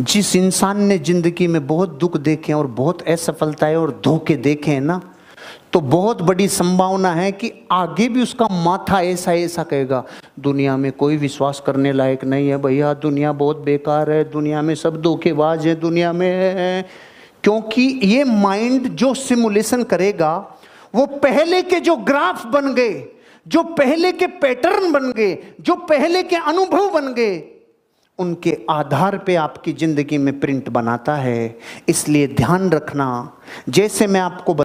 जिस इंसान ने जिंदगी में बहुत दुख देखे और बहुत असफलताएं और धोखे देखे हैं ना तो बहुत बड़ी संभावना है कि आगे भी उसका माथा ऐसा ऐसा कहेगा दुनिया में कोई विश्वास करने लायक नहीं है भैया दुनिया बहुत बेकार है दुनिया में सब धोखेबाज है दुनिया में है। क्योंकि ये माइंड जो सिमुलेशन करेगा वो पहले के जो ग्राफ बन गए जो पहले के पैटर्न बन गए जो पहले के अनुभव बन गए उनके आधार पे आपकी ज़िंदगी में प्रिंट बनाता है इसलिए ध्यान रखना जैसे मैं आपको